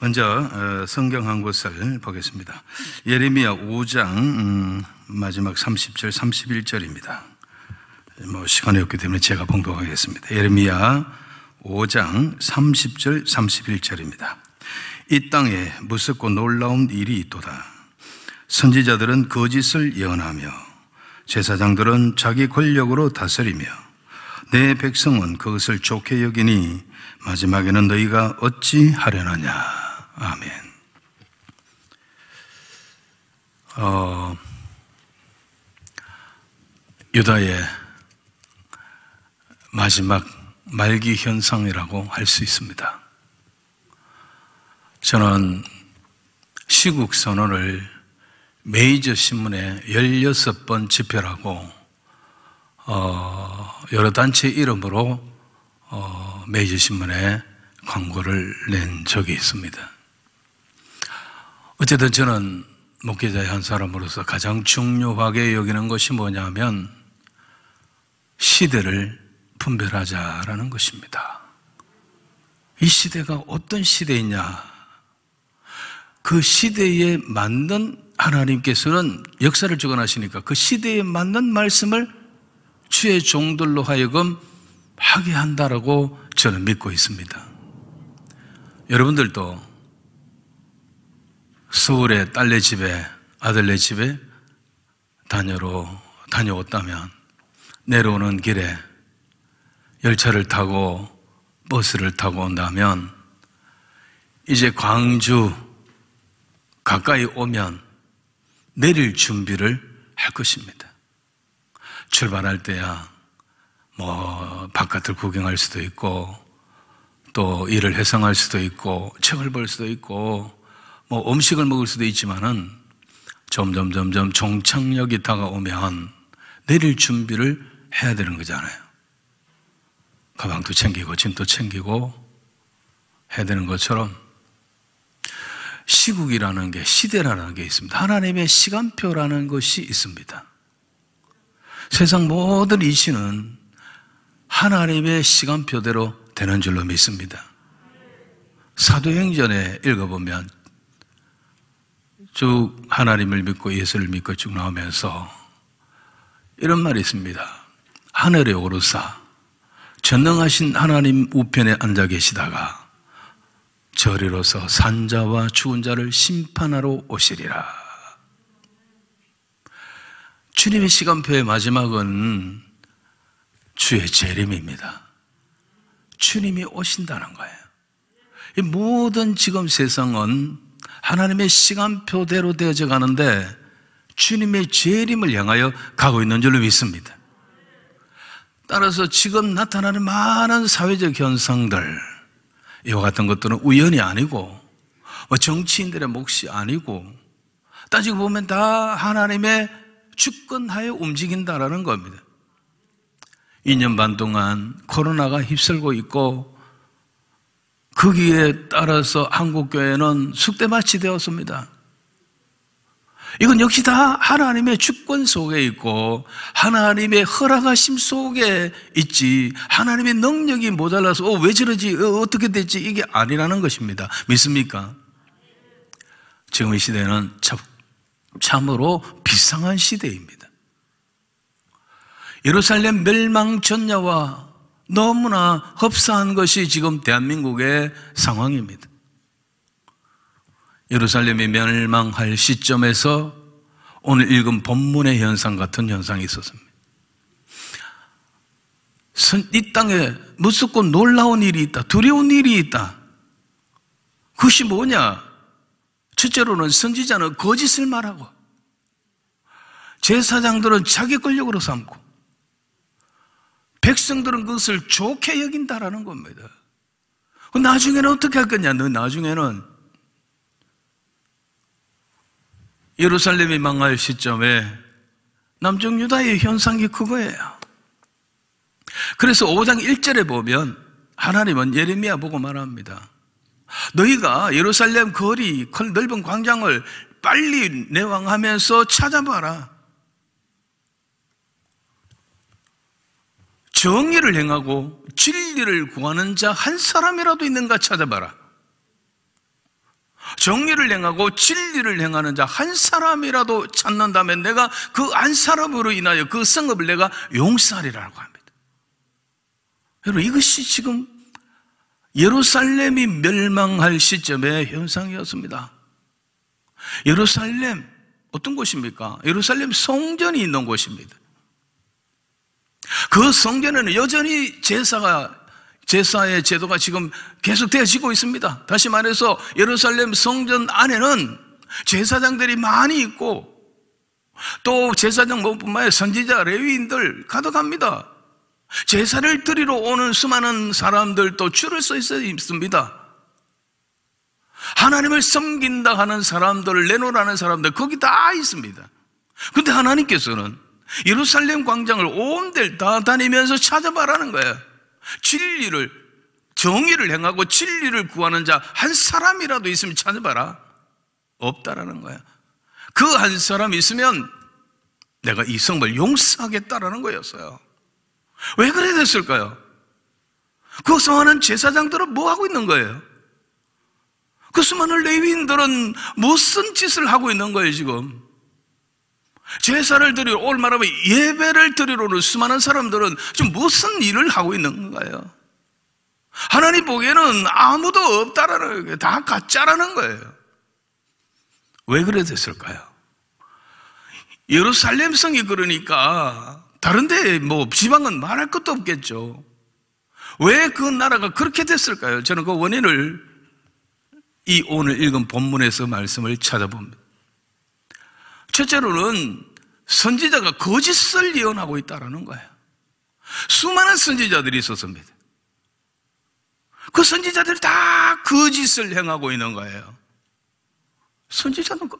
먼저 어, 성경 한 곳을 보겠습니다. 예레미야 5장 음, 마지막 30절 31절입니다. 뭐 시간이 없기 때문에 제가 봉독하겠습니다. 예레미야 5장 30절 31절입니다. 이 땅에 무섭고 놀라운 일이 있도다. 선지자들은 거짓을 예언하며 제사장들은 자기 권력으로 다스리며 내 백성은 그것을 좋게 여기니 마지막에는 너희가 어찌 하려느냐. 아멘. 어, 유다의 마지막 말기 현상이라고 할 수 있습니다. 저는 시국 선언을 메이저 신문의 16번 집회라고 어, 여러 단체 이름으로 어, 메이저 신문에 광고를 낸 적이 있습니다. 어쨌든 저는 목회자의 한 사람으로서 가장 중요하게 여기는 것이 뭐냐면 시대를 분별하자라는 것입니다. 이 시대가 어떤 시대이냐? 그 시대에 맞는 하나님께서는 역사를 주관하시니까 그 시대에 맞는 말씀을 주의 종들로 하여금 하게 한다라고 저는 믿고 있습니다. 여러분들도 서울의 딸네 집에 아들네 집에 다녀로 다녀왔다면 내려오는 길에 열차를 타고 버스를 타고 온다면 이제 광주 가까이 오면 내릴 준비를 할 것입니다. 출발할 때야 뭐 바깥을 구경할 수도 있고 또 일을 해상할 수도 있고 책을 볼 수도 있고 뭐 음식을 먹을 수도 있지만은 점점 점점 종착역이 다가오면 내릴 준비를 해야 되는 거잖아요. 가방도 챙기고 짐도 챙기고 해야 되는 것처럼 시국이라는 게 시대라는 게 있습니다. 하나님의 시간표라는 것이 있습니다. 세상 모든 이슈는 하나님의 시간표대로 되는 줄로 믿습니다. 사도행전에 읽어보면 쭉 하나님을 믿고 예수를 믿고 쭉 나오면서 이런 말이 있습니다. 하늘에 오르사 전능하신 하나님 우편에 앉아 계시다가 저리로서 산자와 죽은 자를 심판하러 오시리라. 주님의 시간표의 마지막은 주의 재림입니다. 주님이 오신다는 거예요. 이 모든 지금 세상은 하나님의 시간표대로 되어져 가는데 주님의 재림을 향하여 가고 있는 줄로 믿습니다. 따라서 지금 나타나는 많은 사회적 현상들, 이와 같은 것들은 우연이 아니고, 뭐 정치인들의 몫이 아니고, 따지고 보면 다 하나님의 주권하에 움직인다라는 겁니다. 2년 반 동안 코로나가 휩쓸고 있고, 거기에 그 따라서 한국교회는 숙대밭이 되었습니다. 이건 역시 다 하나님의 주권 속에 있고 하나님의 허락하심 속에 있지 하나님의 능력이 모자라서 어, 왜 저러지 어, 어떻게 됐지 이게 아니라는 것입니다. 믿습니까? 지금 이 시대는 참, 참으로 비상한 시대입니다. 예루살렘 멸망 전야와 너무나 흡사한 것이 지금 대한민국의 상황입니다. 예루살렘이 멸망할 시점에서 오늘 읽은 본문의 현상 같은 현상이 있었습니다. 이 땅에 무섭고 놀라운 일이 있다. 두려운 일이 있다. 그것이 뭐냐? 첫째로는 선지자는 거짓을 말하고 제사장들은 자기 권력으로 삼고 백성들은 그것을 좋게 여긴다라는 겁니다. 나중에는 어떻게 할 거냐? 너 나중에는 예루살렘이 망할 시점에 남쪽 유다의 현상이 그거예요. 그래서 5장 1절에 보면 하나님은 예레미야 보고 말합니다. 너희가 예루살렘 거리 넓은 광장을 빨리 내왕하면서 찾아봐라. 정의를 행하고 진리를 구하는 자 한 사람이라도 있는가 찾아봐라. 정의를 행하고 진리를 행하는 자 한 사람이라도 찾는다면 내가 그 한 사람으로 인하여 그 성읍을 내가 용서하리라고 합니다. 여러분 이것이 지금 예루살렘이 멸망할 시점의 현상이었습니다. 예루살렘 어떤 곳입니까? 예루살렘 성전이 있는 곳입니다. 그 성전에는 여전히 제사가 제사의 제도가 지금 계속되어지고 있습니다. 다시 말해서 예루살렘 성전 안에는 제사장들이 많이 있고 또 제사장 뿐만 아니라 선지자 레위인들 가득합니다. 제사를 드리러 오는 수많은 사람들도 줄을 서 있습니다. 하나님을 섬긴다 하는 사람들 내놓으라는 사람들 거기 다 있습니다. 근데 하나님께서는 예루살렘 광장을 온 데를 다 다니면서 찾아봐라는 거예요. 진리를, 정의를 행하고 진리를 구하는 자 한 사람이라도 있으면 찾아봐라. 없다라는 거예요그 한 사람 있으면 내가 이 성을 용서하겠다라는 거였어요. 왜 그래 됐을까요? 그 수많은 제사장들은 뭐 하고 있는 거예요? 그 수많은 레위인들은 무슨 짓을 하고 있는 거예요, 지금? 제사를 드리러 올 말하면 예배를 드리러 오는 수많은 사람들은 지금 무슨 일을 하고 있는 건가요? 하나님 보기에는 아무도 없다라는 거예요. 다 가짜라는 거예요. 왜 그래 됐을까요? 예루살렘 성이 그러니까 다른데 뭐 지방은 말할 것도 없겠죠. 왜 그 나라가 그렇게 됐을까요? 저는 그 원인을 이 오늘 읽은 본문에서 말씀을 찾아봅니다. 첫째로는 선지자가 거짓을 예언하고 있다는 거예요. 수많은 선지자들이 있었습니다. 그 선지자들이 다 거짓을 행하고 있는 거예요. 선지자는 그-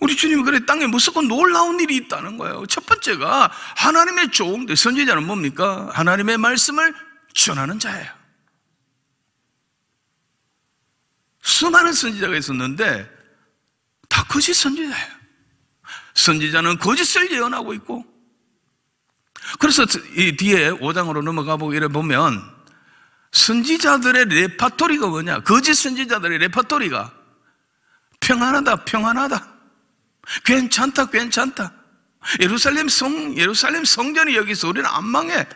우리 주님이 그래 땅에 무조건 놀라운 일이 있다는 거예요. 첫 번째가 하나님의 종들 선지자는 뭡니까? 하나님의 말씀을 전하는 자예요. 수많은 선지자가 있었는데 다 거짓 선지자예요. 선지자는 거짓을 예언하고 있고 그래서 이 뒤에 5장으로 넘어가 보고 이래 보면 선지자들의 레파토리가 뭐냐? 거짓 선지자들의 레파토리가 평안하다, 평안하다. 괜찮다, 괜찮다. 예루살렘 성, 예루살렘 성전이 여기서 우리는 안 망해.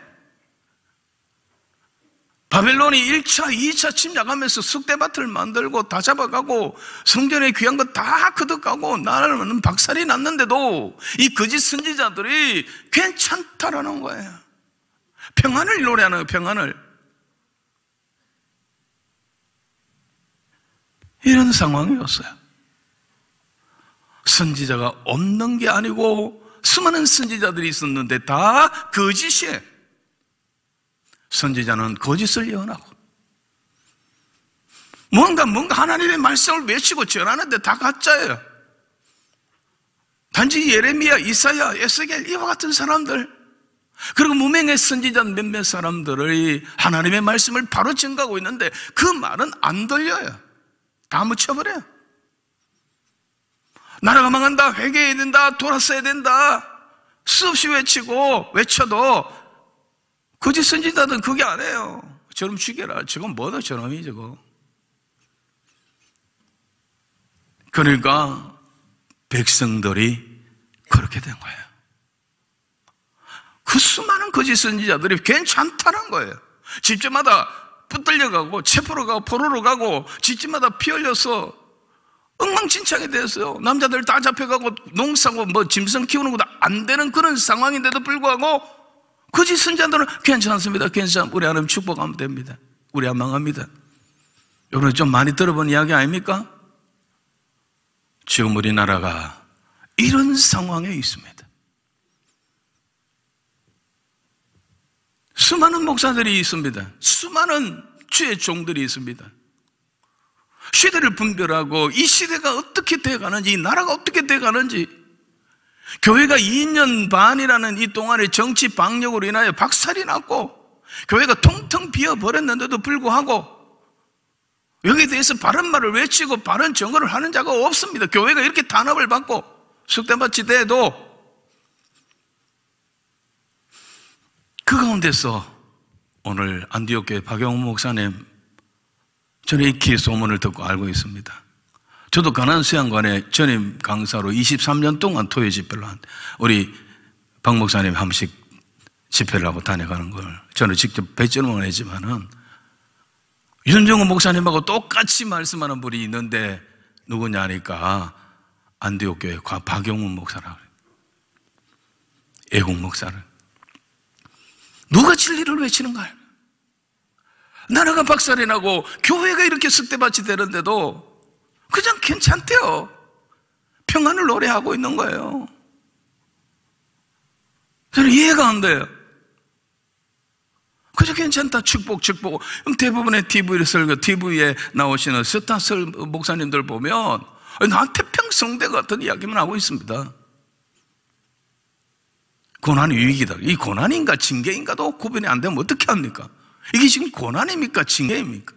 바벨론이 1차, 2차 침략하면서 석대밭을 만들고 다 잡아가고 성전의 귀한 것 다거듭하고 나라는 박살이 났는데도 이 거짓 선지자들이 괜찮다라는 거예요. 평안을 노래하는 거예요, 평안을. 이런 상황이었어요. 선지자가 없는 게 아니고 수많은 선지자들이 있었는데 다 거짓이에요. 선지자는 거짓을 예언하고 뭔가 뭔가 하나님의 말씀을 외치고 전하는데 다 가짜예요. 단지 예레미야, 이사야, 에스겔 이와 같은 사람들 그리고 무명의 선지자 몇몇 사람들의 하나님의 말씀을 바로 증가하고 있는데 그 말은 안 들려요. 다 묻혀버려요. 나라가 망한다, 회개해야 된다, 돌아서야 된다. 수없이 외치고 외쳐도 거짓 선지자들은 그게 안 해요. 저놈 죽여라. 저건 뭐다 저놈이 저거. 그러니까 백성들이 그렇게 된 거예요. 그 수많은 거짓 선지자들이 괜찮다는 거예요. 집집마다 붙들려 가고 체포로 가고 포로로 가고 집집마다 피 흘려서 엉망진창이 됐어요. 남자들 다 잡혀가고 농사고 뭐 짐승 키우는 것도 안 되는 그런 상황인데도 불구하고 굳이 순자들은 괜찮습니다. 괜찮. 우리 하나님 축복하면 됩니다. 우리 안 망합니다. 여러분 좀 많이 들어본 이야기 아닙니까? 지금 우리나라가 이런 상황에 있습니다. 수많은 목사들이 있습니다. 수많은 주의 종들이 있습니다. 시대를 분별하고 이 시대가 어떻게 돼가는지, 이 나라가 어떻게 돼가는지 교회가 2년 반이라는 이 동안의 정치 방역으로 인하여 박살이 났고 교회가 통통 비어버렸는데도 불구하고 여기에 대해서 바른 말을 외치고 바른 증거를 하는 자가 없습니다. 교회가 이렇게 단합을 받고 숙대밭 지대도그 가운데서 오늘 안디옥교회 박영호 목사님 저는 이 기의 소문을 듣고 알고 있습니다. 저도 가난 수양관에 전임 강사로 23년 동안 토요 집회를 한 우리 박 목사님 한 번씩 집회를 하고 다녀가는 걸 저는 직접 뵙지는 했지만은 윤정호 목사님하고 똑같이 말씀하는 분이 있는데 누구냐니까 안디옥 교회 박영훈 목사라 그 애국 목사를 누가 진리를 외치는가요? 나라가 박살이 나고 교회가 이렇게 습대밭이 되는데도 그냥 괜찮대요. 평안을 노래하고 있는 거예요. 저는 이해가 안 돼요. 그저 괜찮다. 축복, 축복. 그럼 대부분의 TV 설교, TV에 나오시는 스타 설 목사님들 보면 나한테 평성대 같은 이야기만 하고 있습니다. 고난이 위기다. 이 고난인가 징계인가도 구분이 안 되면 어떻게 합니까? 이게 지금 고난입니까? 징계입니까?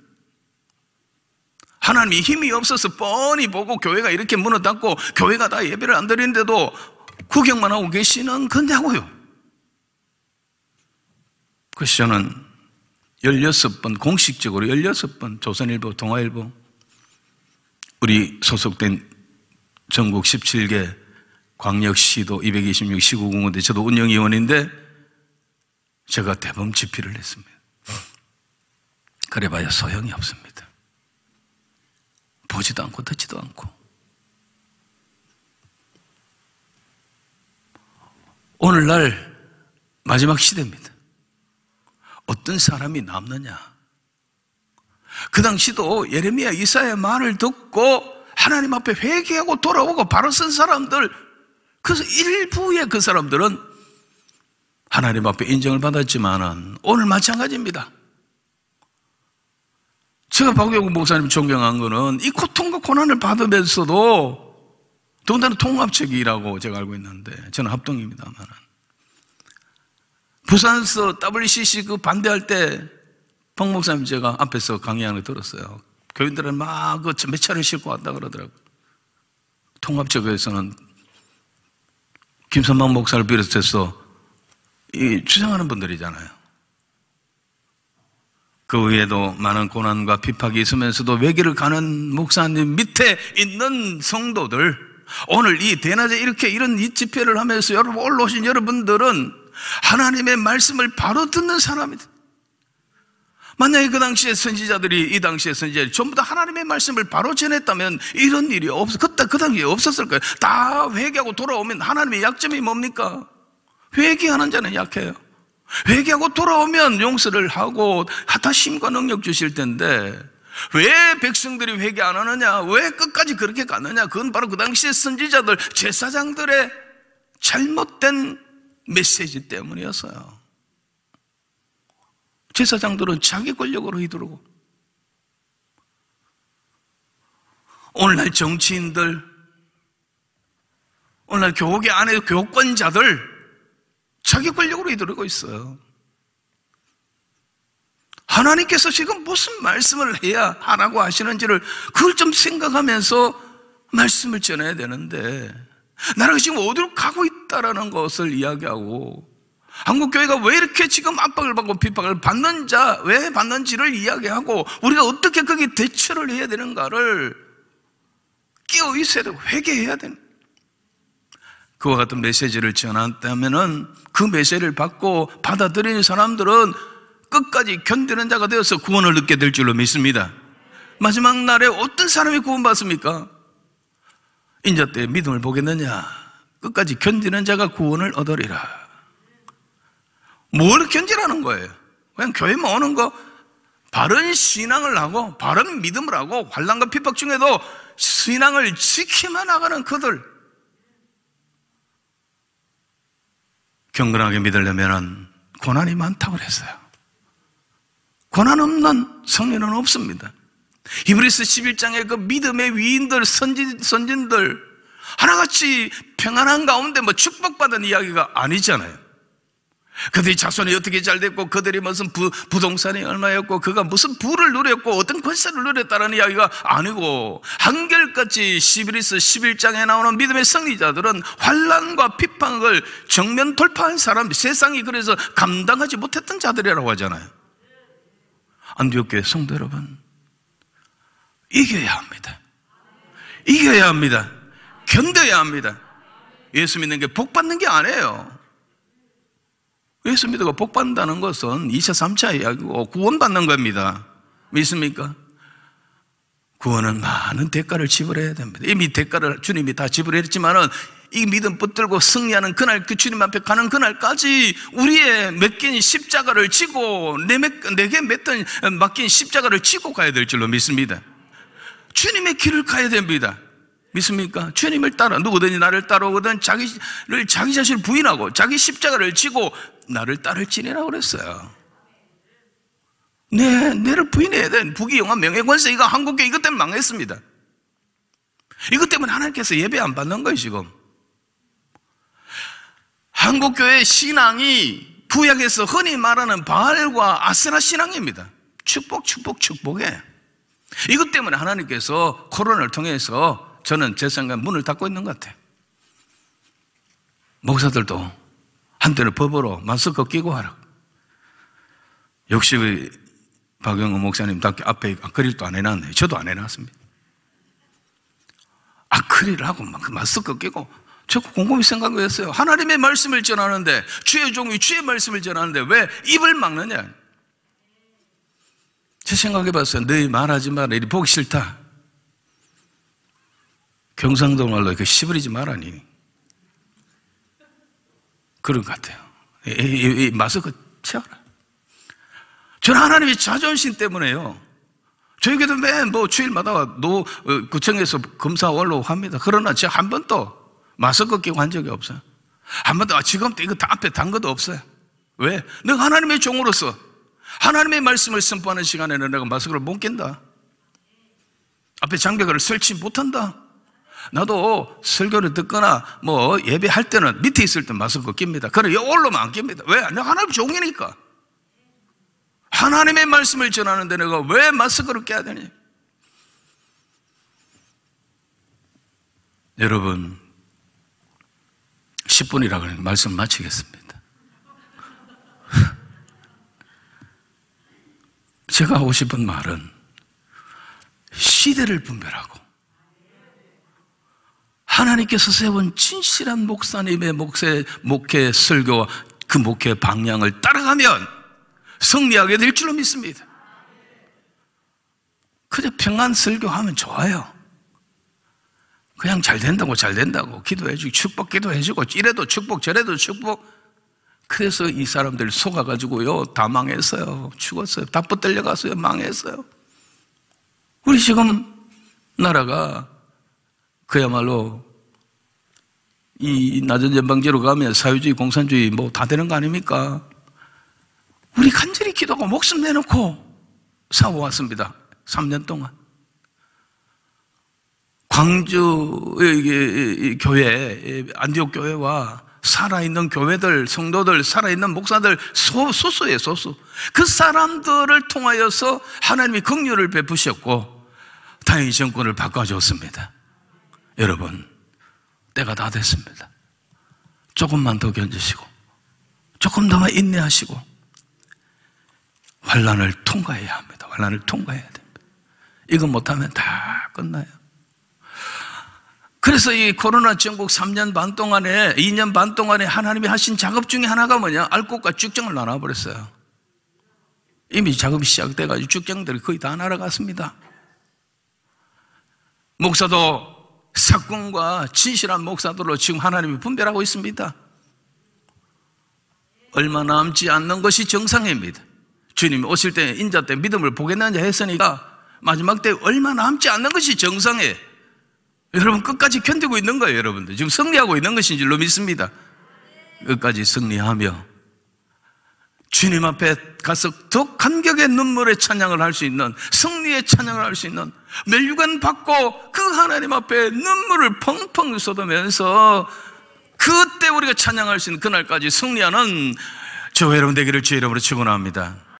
하나님이 힘이 없어서 뻔히 보고 교회가 이렇게 무너닫고 교회가 다 예배를 안 드리는데도 구경만 하고 계시는 건냐고요. 그래서 저는 16번, 공식적으로 16번, 조선일보, 동아일보, 우리 소속된 전국 17개 광역시도 226 시구공원대, 저도 운영위원인데, 제가 대범 집필을 했습니다. 그래봐야 소용이 없습니다. 보지도 않고 듣지도 않고 오늘날 마지막 시대입니다. 어떤 사람이 남느냐? 그 당시도 예레미야 이사의 말을 듣고 하나님 앞에 회개하고 돌아오고 바로 쓴 사람들 그래서 일부의 그 사람들은 하나님 앞에 인정을 받았지만 오늘 마찬가지입니다. 제가 박영국 목사님 존경한 거는 이 고통과 고난을 받으면서도 더군다나 통합책이라고 제가 알고 있는데 저는 합동입니다만 부산서 WCC 그 반대할 때 박 목사님 제가 앞에서 강의하는 걸 들었어요. 교인들은 막그몇 차례 싣고 왔다 그러더라고요. 통합적에서는 김선만 목사를 비롯해서 이 추생하는 분들이잖아요. 그 외에도 많은 고난과 비팍이 있으면서도 외길을 가는 목사님 밑에 있는 성도들 오늘 이 대낮에 이렇게 이런 이 집회를 하면서 여러분 올라오신 여러분들은 하나님의 말씀을 바로 듣는 사람이다. 만약에 그 당시에 선지자들이 이 당시에 선지자들이 전부 다 하나님의 말씀을 바로 전했다면 이런 일이 없 그때 그 당시에 없었을 거예요. 다 회개하고 돌아오면 하나님의 약점이 뭡니까? 회개하는 자는 약해요. 회개하고 돌아오면 용서를 하고 하타심과 능력 주실 텐데 왜 백성들이 회개 안 하느냐? 왜 끝까지 그렇게 가느냐? 그건 바로 그 당시의 선지자들, 제사장들의 잘못된 메시지 때문이었어요. 제사장들은 자기 권력으로 휘두르고 오늘날 정치인들, 오늘날 교계 안에 교권자들 자기 권력으로 이르고 있어요. 하나님께서 지금 무슨 말씀을 해야 하라고 하시는지를 그걸 좀 생각하면서 말씀을 전해야 되는데 나라가 지금 어디로 가고 있다라는 것을 이야기하고 한국교회가 왜 이렇게 지금 압박을 받고 비박을 받는 자, 왜 받는지를 이야기하고 우리가 어떻게 거기 대처를 해야 되는가를 끼어 있어야 되고 회개해야 되는 그와 같은 메시지를 전한다면은 그 메시지를 받고 받아들이는 사람들은 끝까지 견디는 자가 되어서 구원을 얻게 될 줄로 믿습니다. 마지막 날에 어떤 사람이 구원받습니까? 인자 때 믿음을 보겠느냐? 끝까지 견디는 자가 구원을 얻으리라. 뭘 견디라는 거예요? 그냥 교회만 뭐 오는 거 바른 신앙을 하고 바른 믿음을 하고 환란과 핍박 중에도 신앙을 지키며 나가는 그들 경건하게 믿으려면 고난이 많다고 그랬어요. 고난 없는 성리는 없습니다. 히브리스 1 1장에그 믿음의 위인들, 선진, 선진들, 하나같이 평안한 가운데 뭐 축복받은 이야기가 아니잖아요. 그들이 자손이 어떻게 잘 됐고 그들이 무슨 부, 부동산이 얼마였고 그가 무슨 부를 누렸고 어떤 권세를 누렸다는 이야기가 아니고 한결같이 시비리스 11장에 나오는 믿음의 승리자들은 환란과 비판을 정면 돌파한 사람 세상이 그래서 감당하지 못했던 자들이라고 하잖아요 안디옥교회 성도 여러분 이겨야 합니다 이겨야 합니다 견뎌야 합니다 예수 믿는 게 복 받는 게 아니에요 예수 믿고 복 받는다는 것은 2차, 3차 이야기고 구원받는 겁니다. 믿습니까? 구원은 많은 대가를 지불해야 됩니다. 이미 대가를 주님이 다 지불했지만은 이 믿음 붙들고 승리하는 그날 그 주님 앞에 가는 그날까지 우리의 맡긴 십자가를 지고 내 내게 맡긴 십자가를 지고 가야 될 줄로 믿습니다. 주님의 길을 가야 됩니다. 믿습니까? 주님을 따라 누구든지 나를 따라오거든 자기를 자기 자신을 부인하고 자기 십자가를 지고 나를 따를지내라고 그랬어요. 네, 내를 부인해야 된 부귀영화 명예권세 이거 한국교 이것 때문에 망했습니다. 이것 때문에 하나님께서 예배 안 받는 거예요 지금. 한국교회 신앙이 부약에서 흔히 말하는 바알과 아스라 신앙입니다. 축복, 축복, 축복에. 이것 때문에 하나님께서 코로나를 통해서 저는 제 생각에 문을 닫고 있는 것 같아요. 목사들도 한때는 법으로 만스크 끼고 하라. 역시 박영호 목사님답게 앞에 아크릴도 안 해놨네. 저도 안 해놨습니다. 아크릴하고 막 마스크 끼고 자 곰곰이 생각했어요. 하나님의 말씀을 전하는데 주의 종이 주의 말씀을 전하는데 왜 입을 막느냐? 제 생각해 봤어요. 너희 말하지 마라. 이 보기 싫다. 경상도 말로 이렇게 시부리지 말아니. 그런 것 같아요. 이, 이, 이 마스크 치워라. 그 저는 하나님의 자존심 때문에요. 저에게도 맨 뭐 주일마다 노, 어, 구청에서 검사 월로합니다. 그러나 제가 한 번도 마스크 끼고 한 적이 없어요. 한 번도 아, 지금도 이거 다 앞에 단 것도 없어요. 왜? 내가 하나님의 종으로서 하나님의 말씀을 선포하는 시간에는 내가 마스크를 못 낀다. 앞에 장벽을 설치 못한다. 나도 설교를 듣거나 뭐 예배할 때는 밑에 있을 때 마스크 낍니다. 그래, 여올로만 안 낍니다. 왜? 내가 하나님 종이니까. 하나님의 말씀을 전하는데 내가 왜 마스크를 껴야 되니? 여러분, 10분이라 그러니 말씀 마치겠습니다. 제가 하고 싶은 말은 시대를 분별하고 하나님께서 세운 진실한 목사님의 목세, 목회 설교와 그 목회 방향을 따라가면 승리하게 될 줄로 믿습니다. 그저 평안 설교하면 좋아요. 그냥 잘 된다고 잘 된다고 기도해주고 축복 기도해주고 이래도 축복 저래도 축복 그래서 이 사람들 속아가지고요 다 망했어요 죽었어요 다 붙들려갔어요 망했어요 우리 지금 나라가 그야말로 이 낮은 전방제로 가면 사회주의, 공산주의 뭐 다 되는 거 아닙니까? 우리 간절히 기도하고 목숨 내놓고 싸워왔습니다. 3년 동안. 광주의 교회, 안디옥 교회와 살아있는 교회들, 성도들, 살아있는 목사들, 소, 소수의 소수. 그 사람들을 통하여서 하나님이 긍휼을 베푸셨고, 다행히 정권을 바꿔줬습니다. 여러분, 때가 다 됐습니다. 조금만 더 견디시고 조금 더만 인내하시고 환란을 통과해야 합니다. 환란을 통과해야 됩니다. 이거 못하면 다 끝나요. 그래서 이 코로나 전국 3년 반 동안에 2년 반 동안에 하나님이 하신 작업 중에 하나가 뭐냐? 알곡과 쭉정을 나눠버렸어요. 이미 작업이 시작돼가지고 쭉정들이 거의 다 날아갔습니다. 목사도 사건과 진실한 목사들로 지금 하나님이 분별하고 있습니다. 얼마 남지 않는 것이 정상입니다. 주님이 오실 때 인자 때 믿음을 보겠느냐 했으니까 마지막 때 얼마 남지 않는 것이 정상에 여러분 끝까지 견디고 있는 거예요, 여러분들. 지금 승리하고 있는 것인 줄로 믿습니다. 끝까지 승리하며 주님 앞에 가서 더욱 감격의 눈물의 찬양을 할 수 있는 승리의 찬양을 할 수 있는 멸류관 받고 그 하나님 앞에 눈물을 펑펑 쏟으면서 그때 우리가 찬양할 수 있는 그날까지 승리하는 저 여러분 되기를 주의 이름으로 축원합니다.